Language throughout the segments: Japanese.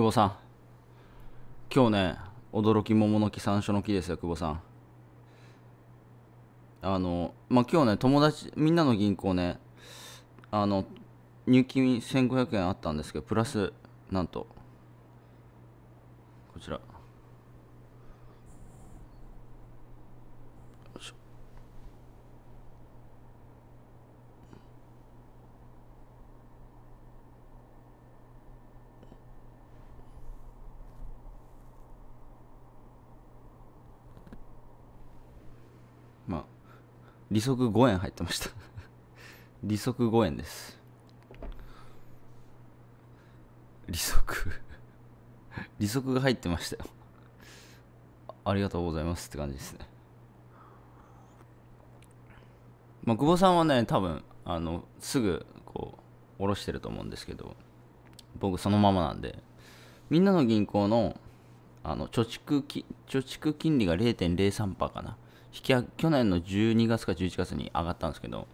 久保さん今日ね驚き桃の木山椒の木ですよ久保さんあのまあ今日ね友達みんなの銀行ねあの入金1500円あったんですけどプラスなんとこちら利息5円入ってました 利息5円です利息 利息が入ってましたよありがとうございますって感じですねまあ久保さんはね多分あのすぐこう下ろしてると思うんですけど僕そのままなんでみんなの銀行のあの貯蓄貯蓄金利が0.03%かな引き去年の12月か11月に上がったんですけど、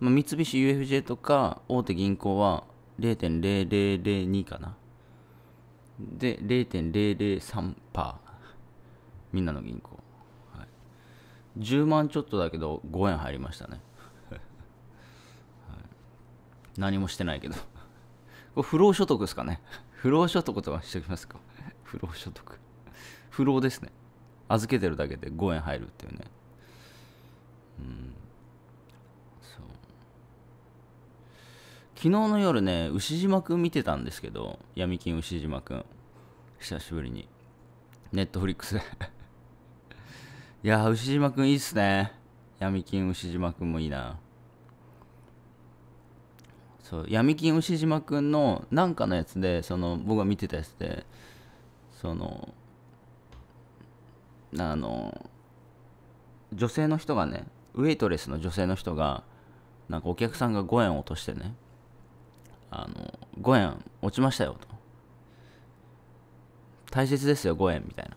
まあ、三菱 UFJ とか大手銀行は0.0002かなで0.003%みんなの銀行、はい、10万ちょっとだけど5円入りましたね、はい、何もしてないけどこれ不労所得ですかね不労所得とかしておきますか不労所得不労ですね預けてるだけで5円入るっていうねうんそう昨日の夜ね牛島くん見てたんですけど闇金牛島くん久しぶりにネットフリックス いや牛島くんいいっすね闇金牛島くんもいいなそう闇金牛島くんのなんかのやつでその僕が見てたやつでそのあの女性の人がねウェイトレスの女性の人がなんかお客さんが5円落としてねあの5円落ちましたよと大切ですよ5円みたいな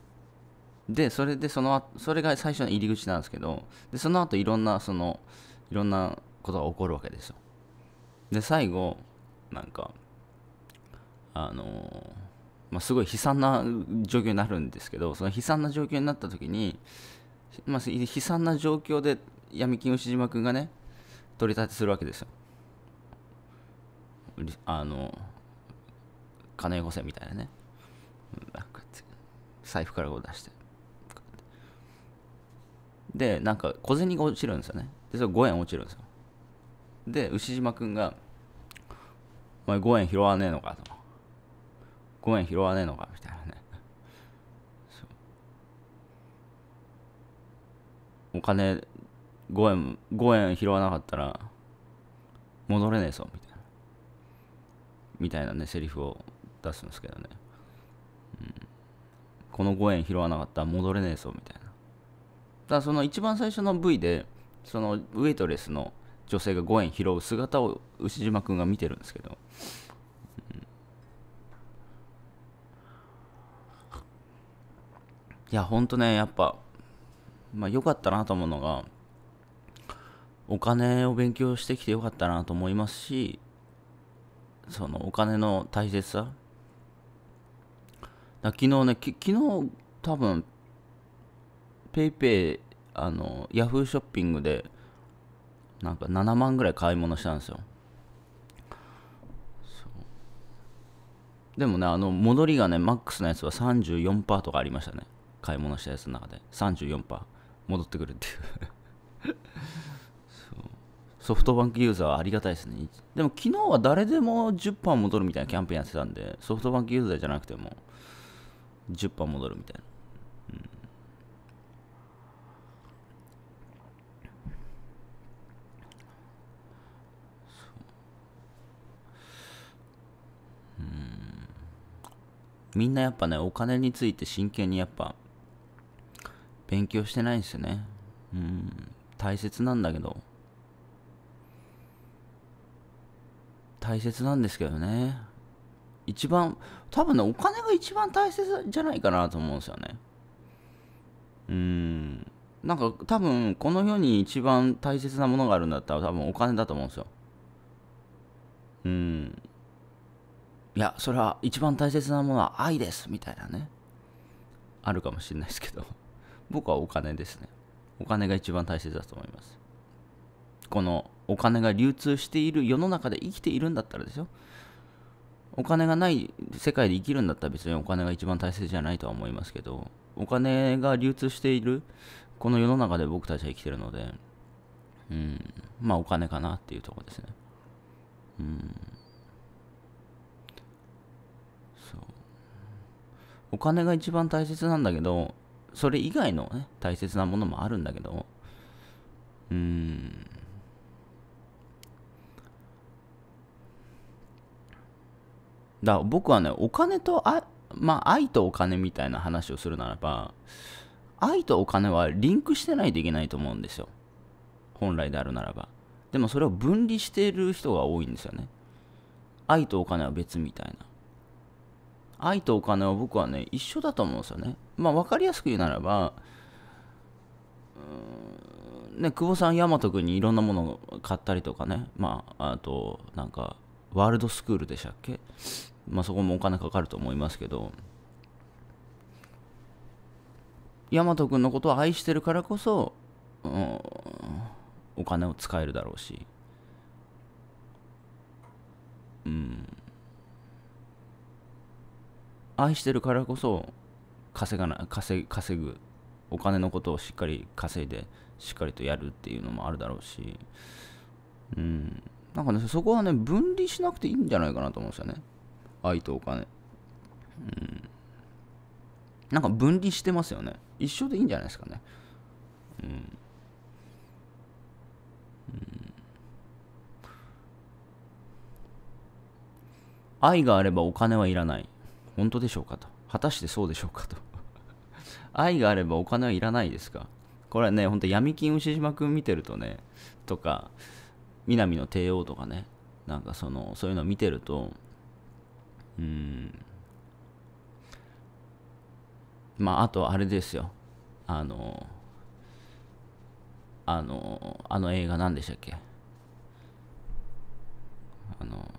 でそれでそのそれが最初の入り口なんですけどでその後いろんなそのいろんなことが起こるわけですよで最後なんかあのまあ、すごい悲惨な状況になるんですけどその悲惨な状況になった時にまあ、悲惨な状況で闇金牛島君がね取り立てするわけですよあの金よこせみたいなね財布からこう出してでなんか小銭が落ちるんですよねでそれ5円落ちるんですよで牛島君が「お前5円拾わねえのか」と「5円拾わねえのか」みたいなお金5円、5円拾わなかったら、戻れねえぞ、みたいな。みたいなね、セリフを出すんですけどね。うん、この5円拾わなかったら戻れねえぞ、みたいな。ただ、その一番最初の V で、そのウェイトレスの女性が5円拾う姿を牛島君が見てるんですけど、うん、いや、ほんとね、やっぱ、まあ、良かったなと思うのが、お金を勉強してきてよかったなと思いますし、そのお金の大切さ。だ昨日ね、き昨日多分、PayPay、あの、Yahoo ショッピングで、なんか7万ぐらい買い物したんですよ。でもね、あの、戻りがね、マックスのやつは34%とかありましたね。買い物したやつの中で。34%。戻ってくるっていう ソフトバンクユーザーはありがたいですね。でも昨日は誰でも10パー戻るみたいなキャンペーンやってたんで、ソフトバンクユーザーじゃなくても10パー戻るみたいな。うんみんなやっぱねお金について真剣にやっぱ勉強してないんですよねうん大切なんだけど大切なんですけどね一番多分ねお金が一番大切じゃないかなと思うんですよねうんなんか多分この世に一番大切なものがあるんだったら多分お金だと思うんですようんいやそれは一番大切なものは愛ですみたいなねあるかもしれないですけど僕はお金ですね。お金が一番大切だと思います。このお金が流通している世の中で生きているんだったらですよ。お金がない世界で生きるんだったら別にお金が一番大切じゃないとは思いますけど、お金が流通しているこの世の中で僕たちは生きてるので、うん、まあお金かなっていうところですね。うん。そう。お金が一番大切なんだけど、それ以外のね、大切なものもあるんだけど、うーん。だから僕はね、お金とあ、まあ、愛とお金みたいな話をするならば、愛とお金はリンクしてないといけないと思うんですよ。本来であるならば。でもそれを分離している人が多いんですよね。愛とお金は別みたいな。愛とお金は僕はね、一緒だと思うんですよね。まあ、分かりやすく言うならば、うんね、久保さん、大和君にいろんなものを買ったりとかね、まあ、あと、なんか、ワールドスクールでしたっけまあ、そこもお金かかると思いますけど、大和君のことを愛してるからこそ、うん、お金を使えるだろうし、うん、愛してるからこそ、稼がな稼稼ぐお金のことをしっかり稼いでしっかりとやるっていうのもあるだろうしうんなんかねそこはね分離しなくていいんじゃないかなと思うんですよね愛とお金うんなんか分離してますよね一緒でいいんじゃないですかねうん、うん愛があればお金はいらない。本当でしょうかと。果たしてそうでしょうかと愛があればお金はいらないですかこれね、ほんと闇金牛島くん見てるとね、とか、南の帝王とかね、なんかその、そういうの見てると、うん、まあ、あとあれですよ、あの、あの、あの映画何でしたっけあの、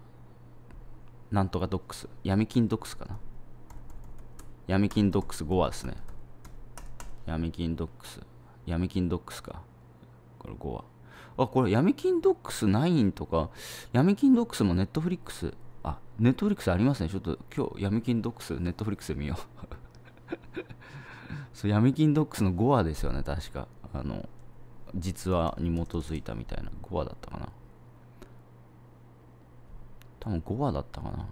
なんとかドックス、闇金ドックスかな。闇金ドックス5話ですね。闇金ドックス。闇金ドックスか。これ5話。あ、これ闇金ドックス9とか、闇金ドックスもネットフリックス。あ、ネットフリックスありますね。ちょっと今日闇金ドックス、ネットフリックスで見よう。そう闇金ドックスの5話ですよね、確か。あの、実話に基づいたみたいな。5話だったかな。多分5話だったかな。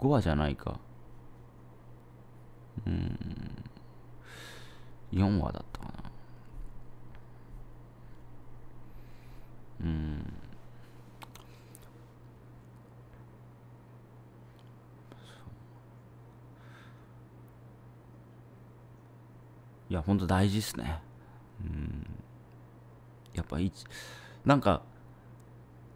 5話じゃないか。うん。4話だったかな。うん。いや、ほんと大事っすね。うん。やっぱ一、なんか、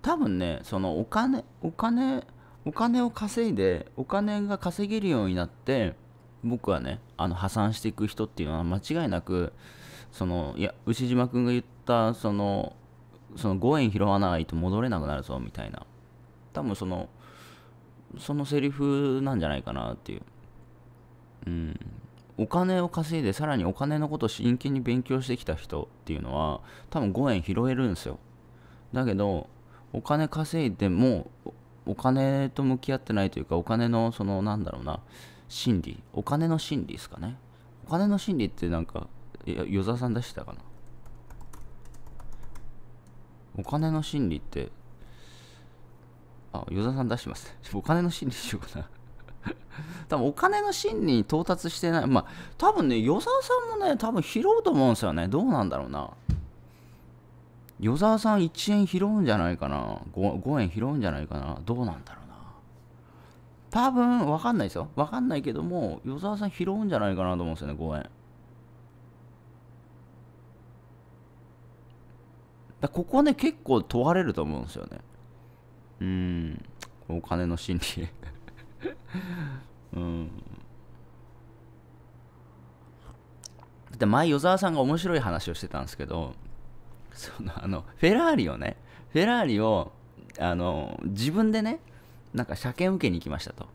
多分ね、そのお金、お金、お金を稼いでお金が稼げるようになって僕はねあの破産していく人っていうのは間違いなくそのいや牛島君が言ったそのその5円拾わないと戻れなくなるぞみたいな多分そのそのセリフなんじゃないかなっていううんお金を稼いでさらにお金のことを真剣に勉強してきた人っていうのは多分5円拾えるんですよだけどお金稼いでもお金と向き合ってないというかお金のそのなんだろうな心理お金の心理ですかねお金の心理ってなんかいや与沢さん出してたかなお金の心理ってあ与沢さん出してます お金の心理しようかな 多分お金の心理に到達してないまあ多分ね与沢さんもね多分拾うと思うんですよねどうなんだろうな与沢さん1円拾うんじゃないかな 5, 5円拾うんじゃないかなどうなんだろうな多分分かんないですよ分かんないけども与沢さん拾うんじゃないかなと思うんですよね5円だここね結構問われると思うんですよねうんお金の心理 うんだ前与沢さんが面白い話をしてたんですけどそのあのフェラーリをねフェラーリをあの自分でねなんか車検受けに行きましたと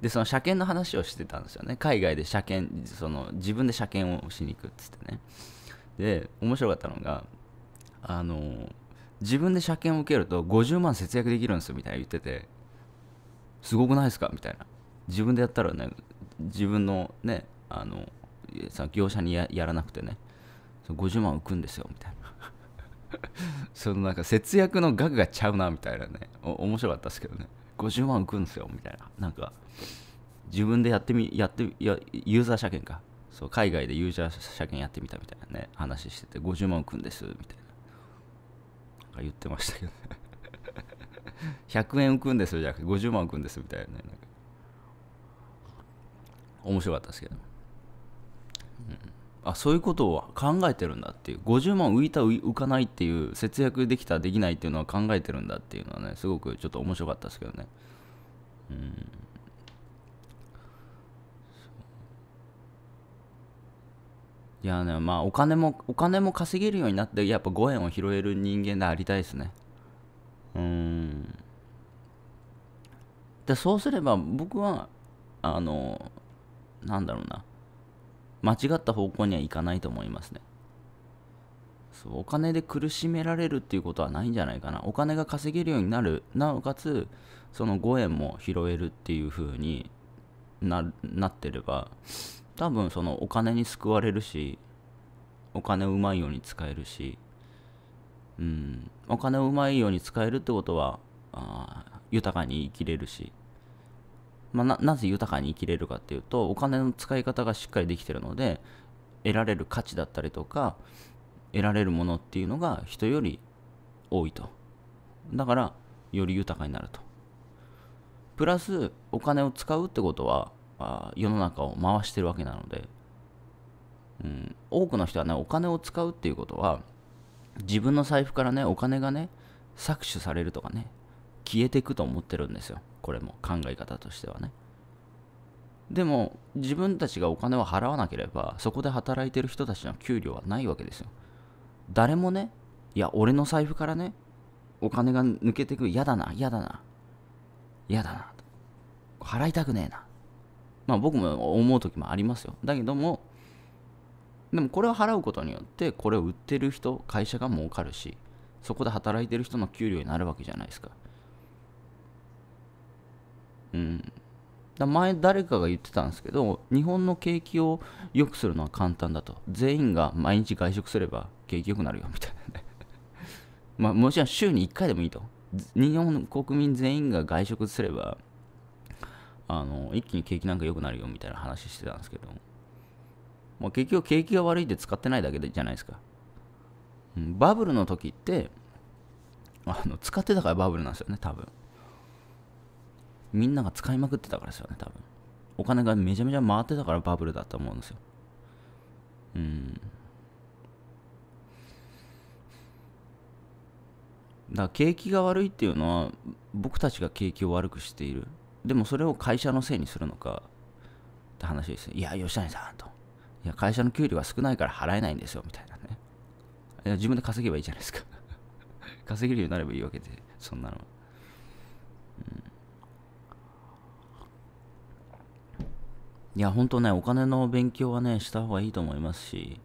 でその車検の話をしてたんですよね海外で車検その自分で車検をしに行くっつってねで面白かったのがあの自分で車検を受けると50万節約できるんですよみたいな言っててすごくないですかみたいな自分でやったらね自分のねあの業者にやらなくてね50万浮くんですよみたいな そのなんか節約の額がちゃうなみたいなね面白かったですけどね50万浮くんですよみたいななんか自分でやってみやってみ、やユーザー車検かそう海外でユーザー車検やってみたみたいなね話してて50万浮くんですみたいななんか言ってましたけどね100 円浮くんですよじゃなくて50万浮くんですみたいなねなんか面白かったですけど、うんあそういうことを考えてるんだっていう50万浮いた浮かないっていう節約できたできないっていうのは考えてるんだっていうのはねすごくちょっと面白かったですけどねうんいやねまあお金もお金も稼げるようになってやっぱご縁を拾える人間でありたいですねうんでそうすれば僕はあのなんだろうな間違った方向にはいかないと思いますね。そう、お金で苦しめられるっていうことはないんじゃないかな。お金が稼げるようになる。なおかつ、その5円も拾えるっていう風にななってれば、多分そのお金に救われるし、お金をうまいように使えるし、うん、お金をうまいように使えるってことは、あ豊かに生きれるし、まあ、ななぜ豊かに生きれるかっていうとお金の使い方がしっかりできてるので得られる価値だったりとか得られるものっていうのが人より多いとだからより豊かになるとプラスお金を使うってことはあ世の中を回してるわけなので、うん、多くの人はねお金を使うっていうことは自分の財布からねお金がね搾取されるとかね消えていくと思ってるんですよこれも考え方としてはねでも自分たちがお金を払わなければそこで働いてる人たちの給料はないわけですよ誰もねいや俺の財布からねお金が抜けてく嫌だな嫌だな嫌だな払いたくねえなまあ僕も思う時もありますよだけどもでもこれを払うことによってこれを売ってる人会社が儲かるしそこで働いてる人の給料になるわけじゃないですかうん、だ前誰かが言ってたんですけど日本の景気を良くするのは簡単だと全員が毎日外食すれば景気良くなるよみたいなね まあもちろん週に1回でもいいと日本国民全員が外食すればあの一気に景気なんか良くなるよみたいな話してたんですけど、まあ、結局景気が悪いって使ってないだけじゃないですか、うん、バブルの時ってあの使ってたからバブルなんですよね多分みんなが使いまくってたからですよね、多分。お金がめちゃめちゃ回ってたからバブルだと思うんですよ。うん。だから景気が悪いっていうのは僕たちが景気を悪くしているでもそれを会社のせいにするのかって話ですいや吉谷さんといや会社の給料が少ないから払えないんですよみたいなねいや自分で稼げばいいじゃないですか 稼げるようになればいいわけでそんなのいや、ほんとね、お金の勉強はね、した方がいいと思いますし、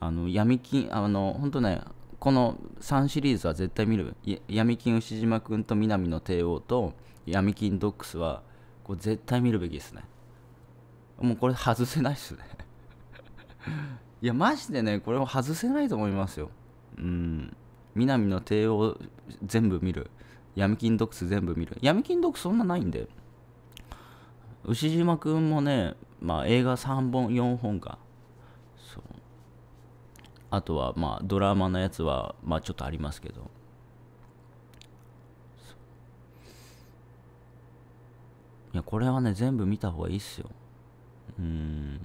あの、闇金、あの、本当ね、この3シリーズは絶対見る。闇金牛島くんと南の帝王と闇金ドックスは、これ絶対見るべきですね。もうこれ外せないっすね いや、マジでね、これを外せないと思いますよ。うん。南の帝王全部見る。闇金ドックス全部見る。闇金ドックスそんなないんで。牛島くんもね、まあ、映画3本4本かそうあとはまあドラマのやつはまあちょっとありますけどいやこれはね全部見た方がいいっすようん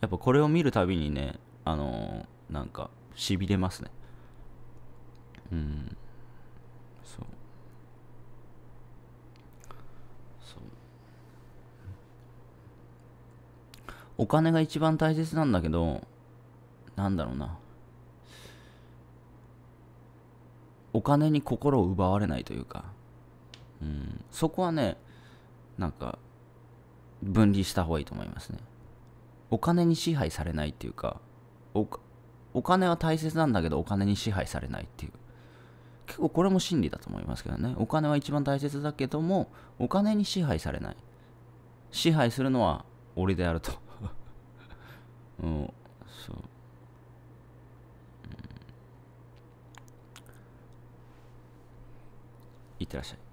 やっぱこれを見るたびにねあのー、なんかしびれますねうんお金が一番大切なんだけど、なんだろうな。お金に心を奪われないというか、うん、そこはね、なんか、分離した方がいいと思いますね。お金に支配されないっていうか、おお金は大切なんだけど、お金に支配されないっていう。結構これも真理だと思いますけどね。お金は一番大切だけども、お金に支配されない。支配するのは俺であると。うん、そう、うん。いってらっしゃい。